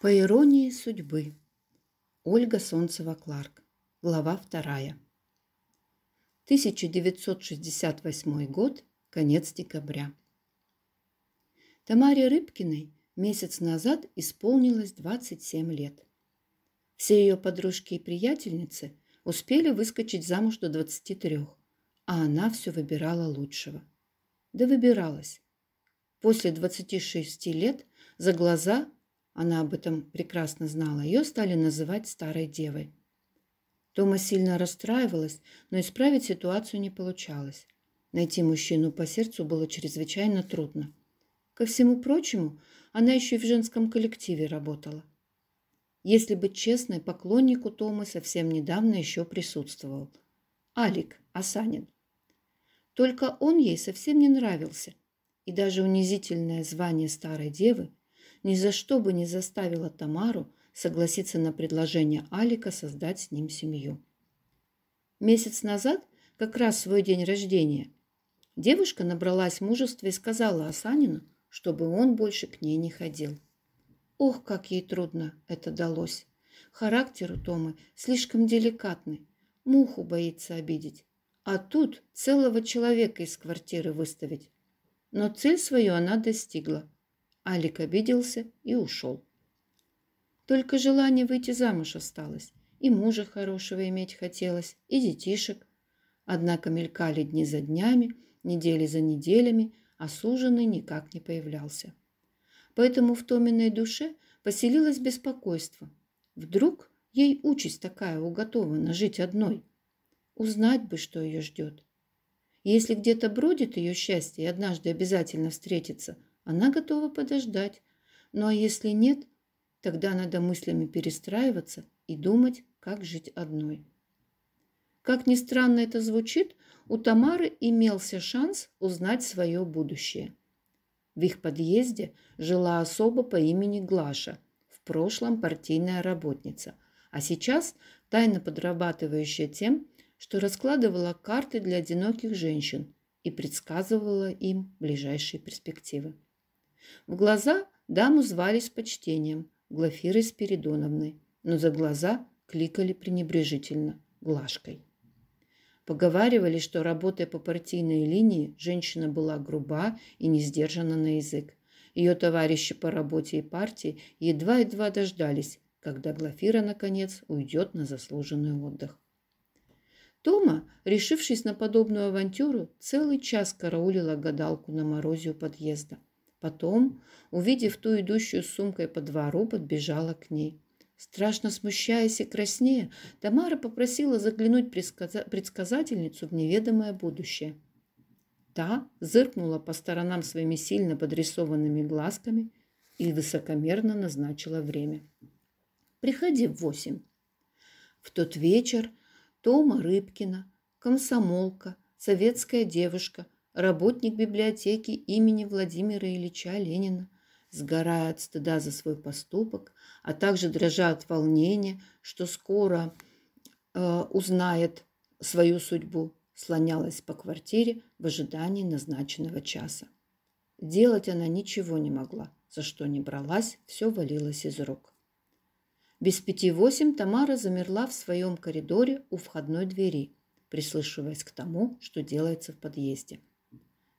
По иронии судьбы. Ольга Солнцева-Кларк. Глава вторая. 1968 год. Конец декабря. Тамаре Рыбкиной месяц назад исполнилось 27 лет. Все ее подружки и приятельницы успели выскочить замуж до 23, а она все выбирала лучшего. Да выбиралась. После 26 лет за глаза она об этом прекрасно знала. Ее стали называть старой девой. Тома сильно расстраивалась, но исправить ситуацию не получалось. Найти мужчину по сердцу было чрезвычайно трудно. Ко всему прочему, она еще и в женском коллективе работала. Если быть честной, поклоннику Томы совсем недавно еще присутствовал. Алик Асанин. Только он ей совсем не нравился, и даже унизительное звание старой девы ни за что бы не заставила Тамару согласиться на предложение Алика создать с ним семью. Месяц назад, как раз в свой день рождения, девушка набралась мужества и сказала Асанину, чтобы он больше к ней не ходил. Ох, как ей трудно это далось. Характер у Томы слишком деликатный, муху боится обидеть. А тут целого человека из квартиры выставить. Но цель свою она достигла – Алик обиделся и ушел. Только желание выйти замуж осталось. И мужа хорошего иметь хотелось, и детишек. Однако мелькали дни за днями, недели за неделями, а суженый никак не появлялся. Поэтому в Томиной душе поселилось беспокойство. Вдруг ей участь такая уготована жить одной. Узнать бы, что ее ждет. Если где-то бродит ее счастье и однажды обязательно встретится – она готова подождать. Ну а если нет, тогда надо мыслями перестраиваться и думать, как жить одной. Как ни странно это звучит, у Тамары имелся шанс узнать свое будущее. В их подъезде жила особа по имени Глаша, в прошлом партийная работница, а сейчас тайно подрабатывающая тем, что раскладывала карты для одиноких женщин и предсказывала им ближайшие перспективы. В глаза даму звали с почтением Глафирой Спиридоновной, но за глаза кликали пренебрежительно – Глашкой. Поговаривали, что, работая по партийной линии, женщина была груба и не сдержана на язык. Ее товарищи по работе и партии едва-едва дождались, когда Глафира, наконец, уйдет на заслуженный отдых. Тома, решившись на подобную авантюру, целый час караулила гадалку на морозе у подъезда – Потом, увидев ту идущую сумкой по двору, подбежала к ней. Страшно смущаясь и краснея, Тамара попросила заглянуть предсказательницу в неведомое будущее. Та зыркнула по сторонам своими сильно подрисованными глазками и высокомерно назначила время. «Приходи в восемь». В тот вечер Тома Рыбкина, комсомолка, советская девушка – работник библиотеки имени Владимира Ильича Ленина, сгорая от стыда за свой поступок, а также дрожа от волнения, что скоро э, узнает свою судьбу, слонялась по квартире в ожидании назначенного часа. Делать она ничего не могла, за что не бралась, все валилось из рук. Без пяти восемь Тамара замерла в своем коридоре у входной двери, прислушиваясь к тому, что делается в подъезде –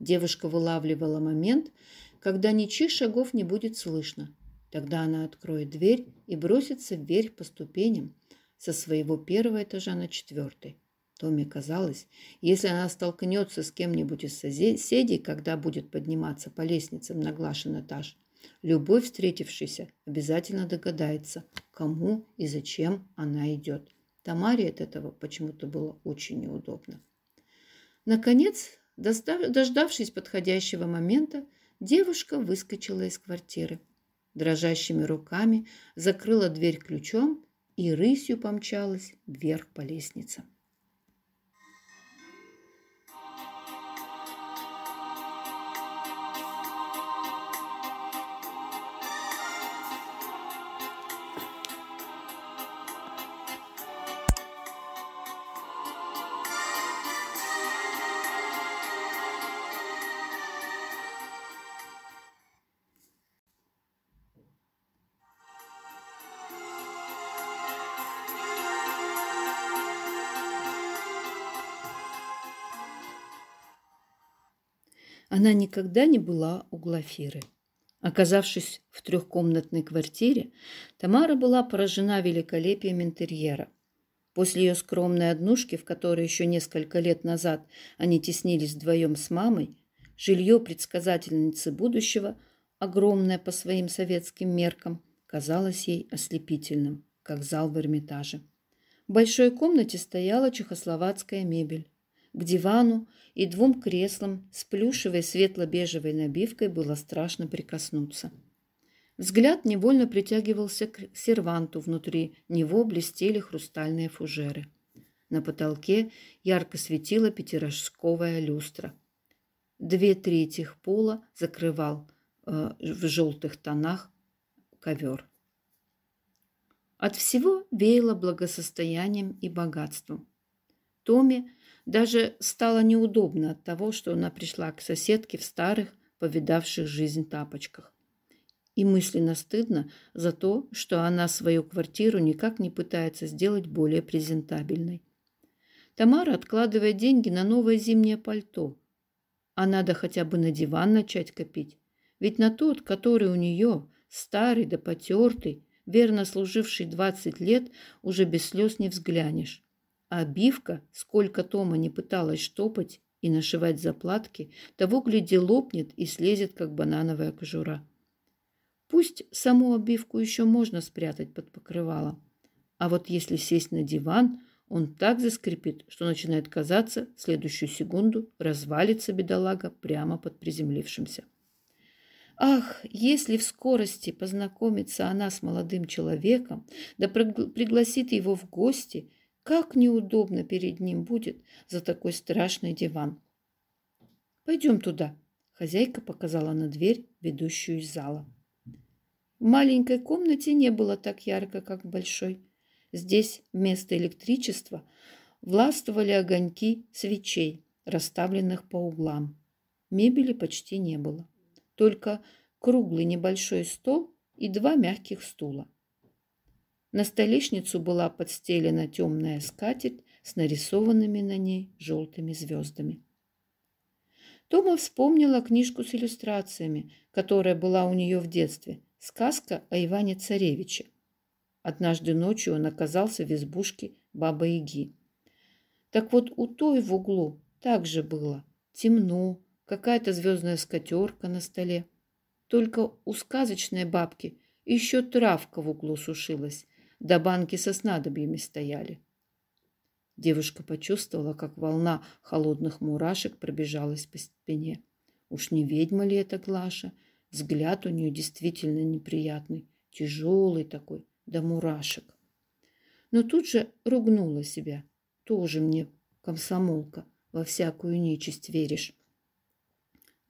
Девушка вылавливала момент, когда ничьих шагов не будет слышно. Тогда она откроет дверь и бросится вверх по ступеням со своего первого этажа на четвертый. Томе казалось, если она столкнется с кем-нибудь из соседей, когда будет подниматься по лестнице на наглашен этаж, любой встретившийся обязательно догадается, кому и зачем она идет. Тамаре от этого почему-то было очень неудобно. Наконец, Дождавшись подходящего момента, девушка выскочила из квартиры. Дрожащими руками закрыла дверь ключом и рысью помчалась вверх по лестнице. Она никогда не была у Глафиры. Оказавшись в трехкомнатной квартире, Тамара была поражена великолепием интерьера. После ее скромной однушки, в которой еще несколько лет назад они теснились вдвоем с мамой, жилье предсказательницы будущего, огромное по своим советским меркам, казалось ей ослепительным, как зал в Эрмитаже. В большой комнате стояла чехословацкая мебель. К дивану и двум креслам с плюшевой светло-бежевой набивкой было страшно прикоснуться. Взгляд невольно притягивался к серванту, внутри него блестели хрустальные фужеры. На потолке ярко светила пятирожковая люстра. Две трети пола закрывал э, в желтых тонах ковер. От всего веяло благосостоянием и богатством. Томи даже стало неудобно от того, что она пришла к соседке в старых, повидавших жизнь тапочках. И мысленно стыдно за то, что она свою квартиру никак не пытается сделать более презентабельной. Тамара откладывает деньги на новое зимнее пальто. А надо хотя бы на диван начать копить. Ведь на тот, который у нее, старый да потертый, верно служивший 20 лет, уже без слез не взглянешь обивка, а сколько Тома не пыталась штопать и нашивать заплатки, того гляди лопнет и слезет, как банановая кожура. Пусть саму обивку еще можно спрятать под покрывало, а вот если сесть на диван, он так заскрипит, что начинает казаться, в следующую секунду развалится бедолага прямо под приземлившимся. Ах, если в скорости познакомится она с молодым человеком, да пригласит его в гости – как неудобно перед ним будет за такой страшный диван. «Пойдем туда», – хозяйка показала на дверь, ведущую из зала. В маленькой комнате не было так ярко, как в большой. Здесь вместо электричества властвовали огоньки свечей, расставленных по углам. Мебели почти не было. Только круглый небольшой стол и два мягких стула. На столешницу была подстелена темная скатерть с нарисованными на ней желтыми звездами. Тома вспомнила книжку с иллюстрациями, которая была у нее в детстве, сказка о Иване Царевиче. Однажды ночью он оказался в избушке Бабы-Яги. Так вот, у той в углу так же было. Темно, какая-то звездная скатерка на столе. Только у сказочной бабки еще травка в углу сушилась, да банки со снадобьями стояли. Девушка почувствовала, как волна холодных мурашек пробежалась по спине. Уж не ведьма ли это Глаша? Взгляд у нее действительно неприятный, тяжелый такой, да мурашек. Но тут же ругнула себя. Тоже мне комсомолка, во всякую нечисть веришь.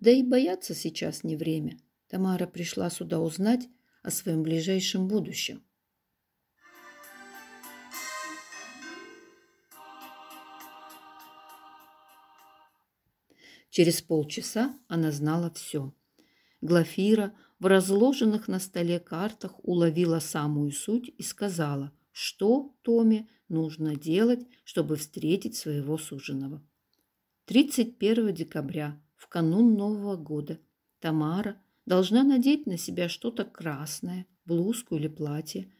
Да и бояться сейчас не время. Тамара пришла сюда узнать о своем ближайшем будущем. Через полчаса она знала все. Глафира в разложенных на столе картах уловила самую суть и сказала, что Томе нужно делать, чтобы встретить своего суженого. 31 декабря, в канун Нового года, Тамара должна надеть на себя что-то красное, блузку или платье,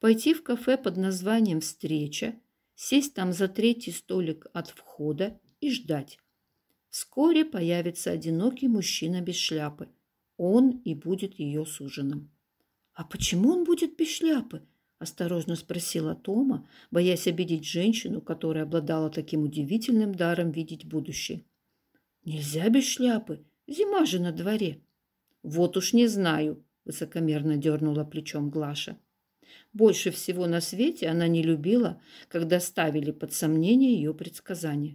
пойти в кафе под названием «Встреча», сесть там за третий столик от входа и ждать. Вскоре появится одинокий мужчина без шляпы. Он и будет ее суженым. «А почему он будет без шляпы?» – осторожно спросила Тома, боясь обидеть женщину, которая обладала таким удивительным даром видеть будущее. «Нельзя без шляпы. Зима же на дворе». «Вот уж не знаю», – высокомерно дернула плечом Глаша. Больше всего на свете она не любила, когда ставили под сомнение ее предсказания.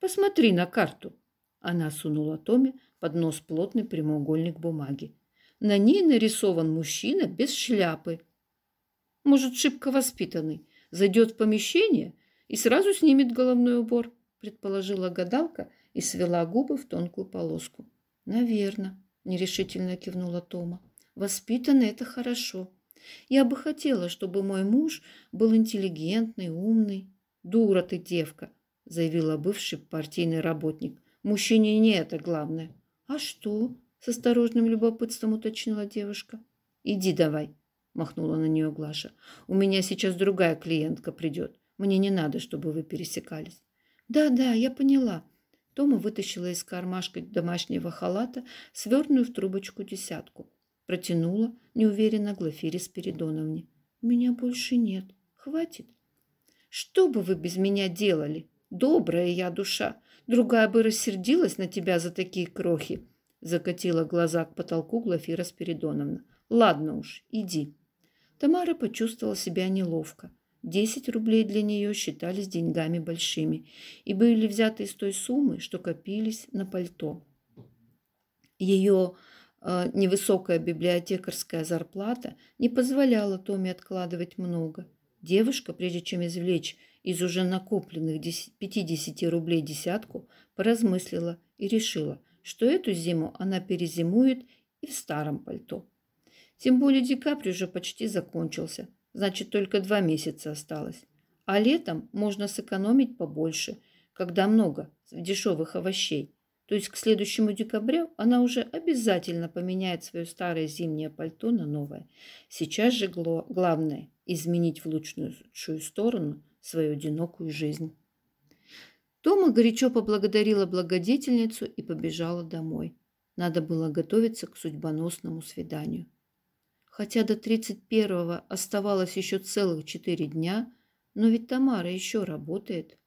«Посмотри на карту. Она сунула Томе под нос плотный прямоугольник бумаги. На ней нарисован мужчина без шляпы. Может, шибко воспитанный. Зайдет в помещение и сразу снимет головной убор, предположила гадалка и свела губы в тонкую полоску. Наверно, нерешительно кивнула Тома. Воспитанный – это хорошо. Я бы хотела, чтобы мой муж был интеллигентный, умный. Дура ты, девка, заявила бывший партийный работник – Мужчине не это главное. А что? С осторожным любопытством уточнила девушка. Иди давай, махнула на нее Глаша. У меня сейчас другая клиентка придет. Мне не надо, чтобы вы пересекались. Да-да, я поняла. Тома вытащила из кармашка домашнего халата сверную в трубочку десятку. Протянула неуверенно Глафире Спиридоновне. У «Меня больше нет. Хватит». «Что бы вы без меня делали? Добрая я душа. Другая бы рассердилась на тебя за такие крохи, закатила глаза к потолку Глафира Спиридоновна. Ладно уж, иди. Тамара почувствовала себя неловко. Десять рублей для нее считались деньгами большими и были взяты из той суммы, что копились на пальто. Ее э, невысокая библиотекарская зарплата не позволяла Томе откладывать много. Девушка, прежде чем извлечь из уже накопленных 50 рублей десятку, поразмыслила и решила, что эту зиму она перезимует и в старом пальто. Тем более декабрь уже почти закончился, значит, только два месяца осталось. А летом можно сэкономить побольше, когда много дешевых овощей. То есть к следующему декабрю она уже обязательно поменяет свое старое зимнее пальто на новое. Сейчас же главное – изменить в лучшую сторону свою одинокую жизнь. Тома горячо поблагодарила благодетельницу и побежала домой. Надо было готовиться к судьбоносному свиданию. Хотя до 31-го оставалось еще целых четыре дня, но ведь Тамара еще работает.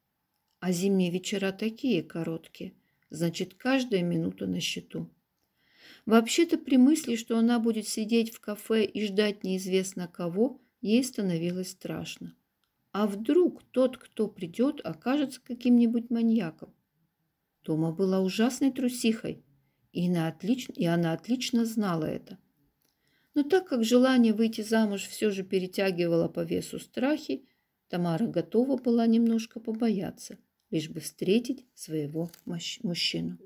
А зимние вечера такие короткие, значит, каждая минута на счету. Вообще-то при мысли, что она будет сидеть в кафе и ждать неизвестно кого, ей становилось страшно. А вдруг тот, кто придет, окажется каким-нибудь маньяком? Тома была ужасной трусихой, и она, отлично, и она отлично знала это. Но так как желание выйти замуж все же перетягивало по весу страхи, Тамара готова была немножко побояться, лишь бы встретить своего мужчину.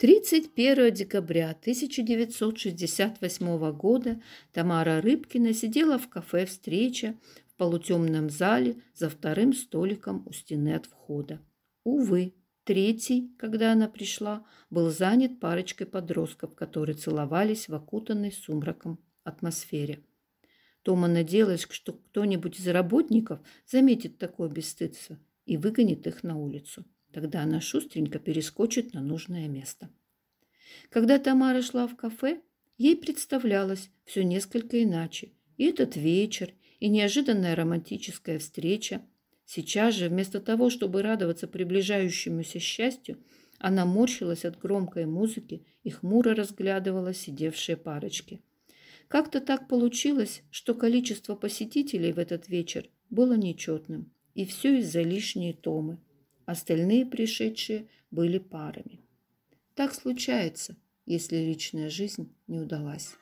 31 декабря 1968 года Тамара Рыбкина сидела в кафе «Встреча» в полутемном зале за вторым столиком у стены от входа. Увы, третий, когда она пришла, был занят парочкой подростков, которые целовались в окутанной сумраком атмосфере. Тома надеялась, что кто-нибудь из работников заметит такое бесстыдство и выгонит их на улицу. Тогда она шустренько перескочит на нужное место. Когда Тамара шла в кафе, ей представлялось все несколько иначе. И этот вечер, и неожиданная романтическая встреча. Сейчас же, вместо того, чтобы радоваться приближающемуся счастью, она морщилась от громкой музыки и хмуро разглядывала сидевшие парочки. Как-то так получилось, что количество посетителей в этот вечер было нечетным, и все из-за лишней Томы – Остальные пришедшие были парами. Так случается, если личная жизнь не удалась.